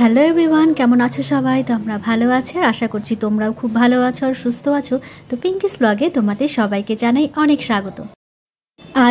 hello everyone কেমন আছো সবাই তোমরা ভালো আছো আর আশা করছি তোমরাও খুব ভালো আছো আর সুস্থ আছো তো পিঙ্কিস ব্লগে তোমাদের সবাইকে জানাই অনেক স্বাগত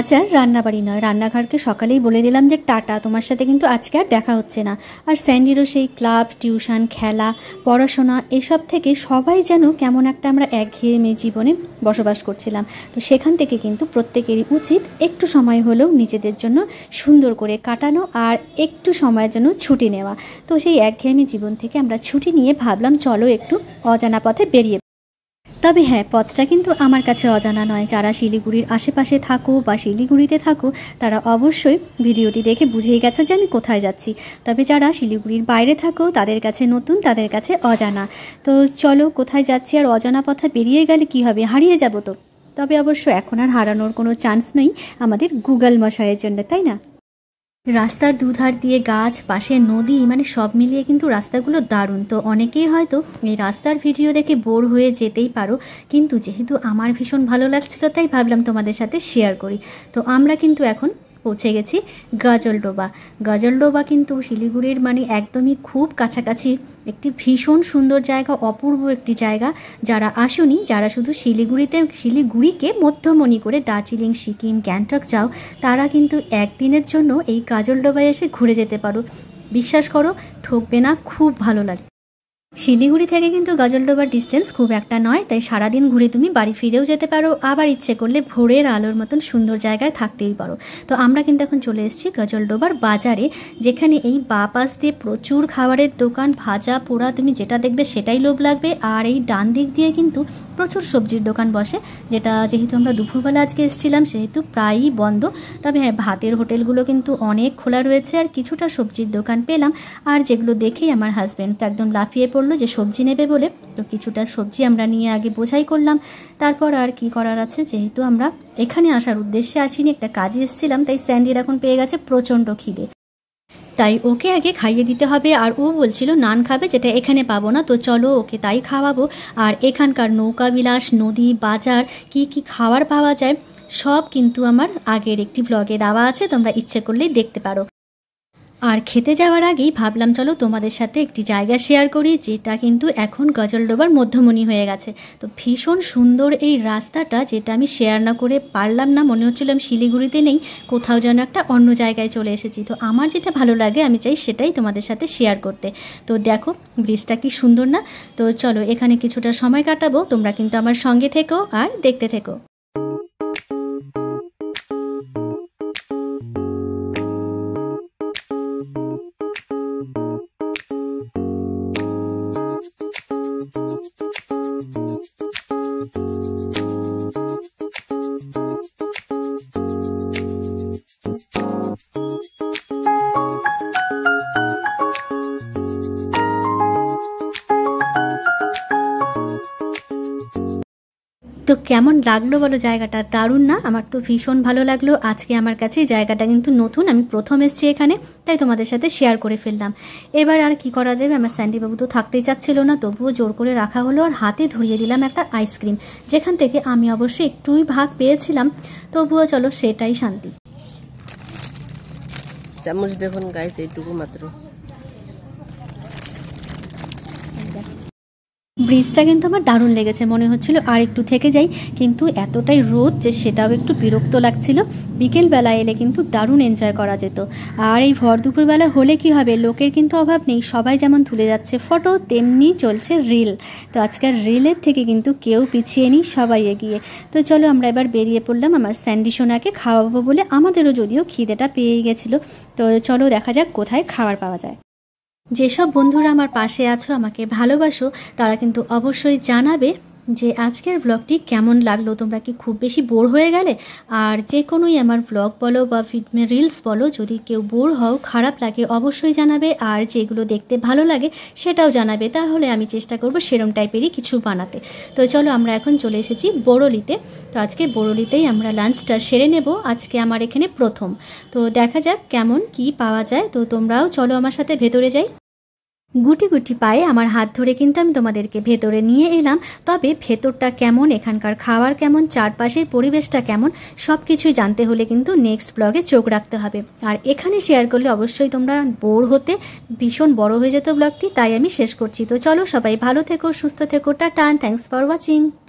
আজ আর রান্নাবাড়ি নয় রান্নাঘরকে সকালেই বলে দিলাম যে টাটা তোমার সাথে কিন্তু আজকে আর দেখা হচ্ছে না আর স্যান্ডিরও সেই ক্লাব টিউশন খেলা পড়াশোনা এসব থেকে সবাই যেন কেমন একটা আমরা একঘেয়েমে জীবনে বসবাস করছিলাম তো সেখান থেকে কিন্তু প্রত্যেকেরই উচিত একটু সময় হলেও নিজেদের জন্য সুন্দর করে কাটানো আর একটু সময়ের জন্য ছুটি নেওয়া তো সেই একঘেয়েমি জীবন থেকে আমরা ছুটি নিয়ে ভাবলাম চলো একটু অজানা পথে বেরিয়ে তবে হ্যাঁ পথটা কিন্তু আমার কাছে অজানা নয় যারা শিলিগুড়ির আশেপাশে থাকো বা শিলিগুড়িতে থাকো তারা অবশ্যই ভিডিওটি দেখে বুঝেই গেছো যে আমি কোথায় যাচ্ছি তবে যারা শিলিগুড়ির বাইরে থাকো তাদের কাছে নতুন তাদের কাছে অজানা তো চলো কোথায় যাচ্ছি আর অজানা পথা বেরিয়ে গেলে কি হবে হারিয়ে যাবো তো তবে অবশ্য এখন আর হারানোর কোনো চান্স নেই আমাদের গুগল মশাইয়ের জন্য তাই না রাস্তার দুধার দিয়ে গাছ পাশে নদী মানে সব মিলিয়ে কিন্তু রাস্তাগুলো দারুণ তো অনেকেই হয়তো এই রাস্তার ভিডিও দেখে বোর হয়ে যেতেই পারো কিন্তু যেহেতু আমার ভীষণ ভালো লাগছিল তাই ভাবলাম তোমাদের সাথে শেয়ার করি তো আমরা কিন্তু এখন পৌঁছে গেছি গজলডোবা গজলডোবা কিন্তু শিলিগুড়ির মানে একদমই খুব কাছাকাছি একটি ভীষণ সুন্দর জায়গা অপূর্ব একটি জায়গা যারা আসুনি যারা শুধু শিলিগুড়িতে শিলিগুড়িকে মধ্যমণি করে দার্জিলিং সিকিম গ্যাংটক যাও তারা কিন্তু একদিনের জন্য এই কাজলডোবায় এসে ঘুরে যেতে পারো বিশ্বাস করো ঠকবে না খুব ভালো লাগবে শিলিগুড়ি থেকে কিন্তু গজলডোবার ডিস্টেন্স খুব একটা নয় তাই সারাদিন ঘুরে তুমি বাড়ি ফিরেও যেতে পারো আবার ইচ্ছে করলে ভোরের আলোর মতন সুন্দর জায়গায় থাকতেই পারো তো আমরা কিন্তু এখন চলে এসেছি গজলডোবার বাজারে যেখানে এই বাপাস দিয়ে প্রচুর খাবারের দোকান ভাজা পোড়া তুমি যেটা দেখবে সেটাই লোভ লাগবে আর এই ডান দিক দিয়ে কিন্তু প্রচুর সবজির দোকান বসে যেটা যেহেতু আমরা দুপুরবেলা আজকে এসেছিলাম সেহেতু প্রায়ই বন্ধ তবে হ্যাঁ ভাতের হোটেলগুলো কিন্তু অনেক খোলা রয়েছে আর কিছুটা সবজির দোকান পেলাম আর যেগুলো দেখেই আমার হাজব্যান্ড তো একদম লাফিয়ে পড়লো যে সবজি নেবে বলে তো কিছুটা সবজি আমরা নিয়ে আগে বোঝাই করলাম তারপর আর কি করার আছে যেহেতু আমরা এখানে আসার উদ্দেশ্যে আসিনি একটা কাজে এসেছিলাম তাই স্যান্ডির এখন পেয়ে গেছে প্রচণ্ড খিদে তাই ওকে আগে খাইয়ে দিতে হবে আর ও বলছিল নান খাবে যেটা এখানে পাবো না তো চলো ওকে তাই খাওয়াবো আর এখানকার নৌকা বিলাস নদী বাজার কি কি খাওয়ার পাওয়া যায় সব কিন্তু আমার আগের একটি ব্লগে দেওয়া আছে তোমরা ইচ্ছে করলেই দেখতে পারো আর খেতে যাওয়ার আগেই ভাবলাম চলো তোমাদের সাথে একটি জায়গা শেয়ার করি যেটা কিন্তু এখন গজলডোবার মধ্যমণি হয়ে গেছে তো ভীষণ সুন্দর এই রাস্তাটা যেটা আমি শেয়ার না করে পারলাম না মনে হচ্ছিলাম শিলিগুড়িতে নেই কোথাও যেন একটা অন্য জায়গায় চলে এসেছি তো আমার যেটা ভালো লাগে আমি চাই সেটাই তোমাদের সাথে শেয়ার করতে তো দেখো ব্রিজটা কি সুন্দর না তো চলো এখানে কিছুটা সময় কাটাবো তোমরা কিন্তু আমার সঙ্গে থেকো আর দেখতে থেকো তো কেমন লাগলো বলো জায়গাটা দারুণ না আমার তো ভীষণ ভালো লাগলো আজকে আমার কাছে জায়গাটা কিন্তু নতুন আমি প্রথম এসছি এখানে তাই তোমাদের সাথে শেয়ার করে ফেললাম এবার আর কি করা যাবে আমার স্যান্ডিবাবু তো থাকতেই চাচ্ছিল না তবুও জোর করে রাখা হলো আর হাতে ধরিয়ে দিলাম একটা আইসক্রিম যেখান থেকে আমি অবশ্যই একটুই ভাগ পেয়েছিলাম তবুও চলো সেটাই শান্তি চামচ দেখুন গাইস এইটুকু মাত্র ব্রিজটা কিন্তু আমার দারুণ লেগেছে মনে হচ্ছিল আর একটু থেকে যাই কিন্তু এতটাই রোদ যে সেটাও একটু বিরক্ত লাগছিল বিকেলবেলা এলে কিন্তু দারুণ এনজয় করা যেত আর এই ভর দুপুরবেলা হলে কি হবে লোকের কিন্তু অভাব নেই সবাই যেমন তুলে যাচ্ছে ফটো তেমনি চলছে রিল তো আজকাল রিলের থেকে কিন্তু কেউ পিছিয়ে নেই সবাই এগিয়ে তো চলো আমরা এবার বেরিয়ে পড়লাম আমার স্যান্ডি সোনাকে খাওয়াবো বলে আমাদেরও যদিও খিদেটা পেয়ে গেছিলো তো চলো দেখা যাক কোথায় খাবার পাওয়া যায় যেসব বন্ধুরা আমার পাশে আছো আমাকে ভালোবাসো তারা কিন্তু অবশ্যই জানাবে যে আজকের ব্লগটি কেমন লাগলো তোমরা কি খুব বেশি বোর হয়ে গেলে আর যে কোনোই আমার ব্লগ বলো বা রিলস বলো যদি কেউ বোর হও খারাপ লাগে অবশ্যই জানাবে আর যেগুলো দেখতে ভালো লাগে সেটাও জানাবে তাহলে আমি চেষ্টা করব সেরম টাইপেরই কিছু বানাতে তো চলো আমরা এখন চলে এসেছি বোরলিতে তো আজকে বোরলিতেই আমরা লাঞ্চটা সেরে নেব আজকে আমার এখানে প্রথম তো দেখা যাক কেমন কি পাওয়া যায় তো তোমরাও চলো আমার সাথে ভেতরে যাই গুটি গুটি পায়ে আমার হাত ধরে কিন্তু আমি তোমাদেরকে ভেতরে নিয়ে এলাম তবে ভেতরটা কেমন এখানকার খাবার কেমন চারপাশের পরিবেশটা কেমন সব কিছুই জানতে হলে কিন্তু নেক্সট ব্লগে চোখ রাখতে হবে আর এখানে শেয়ার করলে অবশ্যই তোমরা বোর হতে ভীষণ বড় হয়ে যেত ব্লগটি তাই আমি শেষ করছি তো চলো সবাই ভালো থেকো সুস্থ থেকো টাটা থ্যাংকস ফর ওয়াচিং